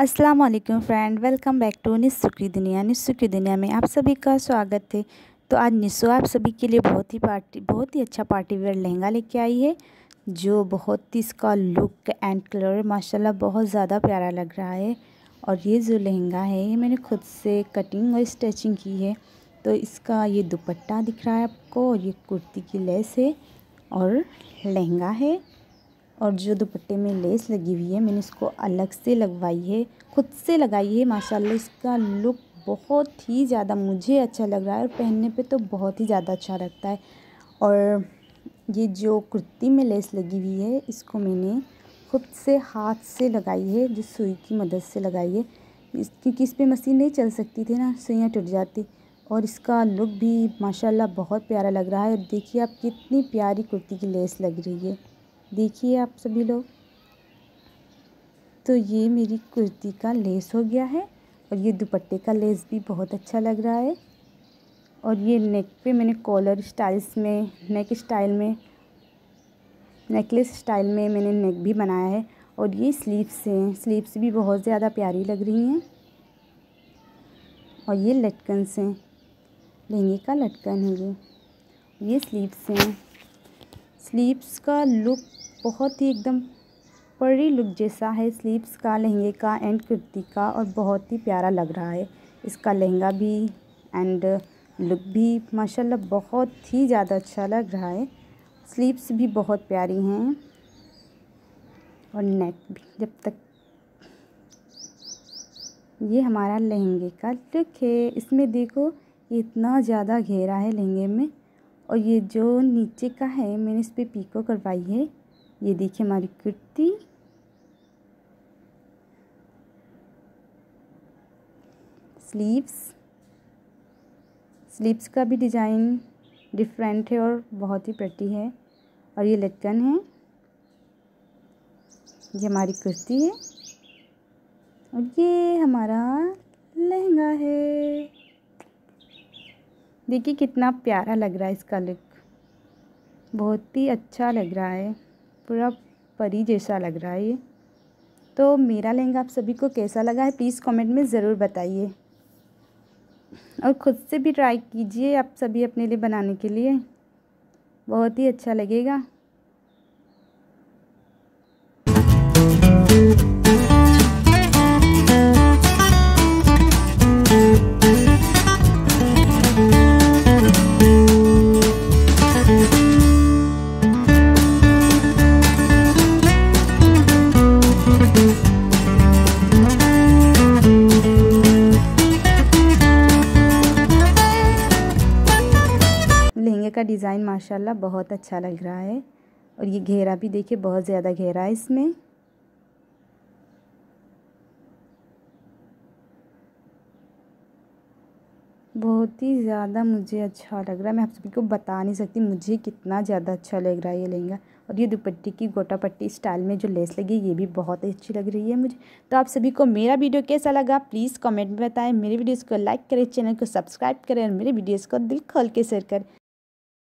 अस्सलाम वालेकुम friend welcome back to Nissu की दुनिया निस्सू की दुनिया में आप सभी का स्वागत है तो आज निस्सू आप सभी के लिए बहुत ही पार्टी बहुत ही अच्छा पार्टी वेयर लहंगा लेके आई है जो बहुत ही इसका लुक एंड कलर माशाल्लाह बहुत ज़्यादा प्यारा लग रहा है और ये जो लहंगा है ये मैंने खुद से कटिंग और स्टिचिंग की है तो इसका ये दुपट्टा दिख रहा है आपको और ये कुर्ती की लेस है और लहंगा है और जो दुपट्टे में लेस लगी हुई है मैंने इसको अलग से लगवाई है खुद से लगाई है माशाल्लाह इसका लुक बहुत ही ज़्यादा मुझे अच्छा लग रहा है और पहनने पे तो बहुत ही ज़्यादा अच्छा लगता है और ये जो कुर्ती में लेस लगी हुई है इसको मैंने खुद से हाथ से लगाई है जो सुई की मदद से लगाई है इस क्योंकि इस पर मशीन नहीं चल सकती थी ना सुइयाँ टूट जाती और इसका लुक भी माशाल्लाह बहुत प्यारा लग रहा है देखिए आप कितनी प्यारी कुर्ती की लेस लग रही है देखिए आप सभी लोग तो ये मेरी कुर्ती का लेस हो गया है और ये दुपट्टे का लेस भी बहुत अच्छा लग रहा है और ये नेक पे मैंने कॉलर स्टाइल्स में नेक स्टाइल में नेकलेस स्टाइल में मैंने नेक भी बनाया है और ये स्लीव्स हैं स्लीव्स भी बहुत ज़्यादा प्यारी लग रही हैं और ये लटकन से लहंगे का लटकन है ये ये स्लीव्स हैं स्लीव्स का लुक बहुत ही एकदम परी लुक जैसा है स्लीव्स का लहंगे का एंड कुर्ती का और बहुत ही प्यारा लग रहा है इसका लहंगा भी एंड लुक भी माशाल्लाह बहुत ही ज़्यादा अच्छा लग रहा है स्लीव्स भी बहुत प्यारी हैं और नेक भी जब तक ये हमारा लहंगे का लुक है इसमें देखो इतना ज़्यादा घेरा है लहंगे में और ये जो नीचे का है मैंने इस पर पीको करवाई है ये देखिए हमारी कुर्ती स्लीव्स स्लीव्स का भी डिज़ाइन डिफरेंट है और बहुत ही पट्टी है और ये लटकन है ये हमारी कुर्ती है और ये हमारा लहंगा है देखिए कितना प्यारा लग रहा है इसका लुक बहुत ही अच्छा लग रहा है पूरा परी जैसा लग रहा है ये तो मेरा लहंगा आप सभी को कैसा लगा है प्लीज़ कमेंट में ज़रूर बताइए और ख़ुद से भी ट्राई कीजिए आप सभी अपने लिए बनाने के लिए बहुत ही अच्छा लगेगा का डिज़ाइन माशाल्लाह बहुत अच्छा लग रहा है और ये घेरा भी देखिए बहुत ज़्यादा घेरा है इसमें बहुत ही ज़्यादा मुझे अच्छा लग रहा है मैं आप सभी को बता नहीं सकती मुझे कितना ज़्यादा अच्छा लग रहा है ये लहंगा और ये दुपट्टी की गोटा पट्टी स्टाइल में जो लेस लगी ये भी बहुत अच्छी लग रही है मुझे तो आप सभी को मेरा वीडियो कैसा लगा प्लीज़ कमेंट में बताएं मेरे वीडियोस को लाइक करें चैनल को सब्सक्राइब करें और मेरे वीडियोज़ को दिल खोल के शेयर करें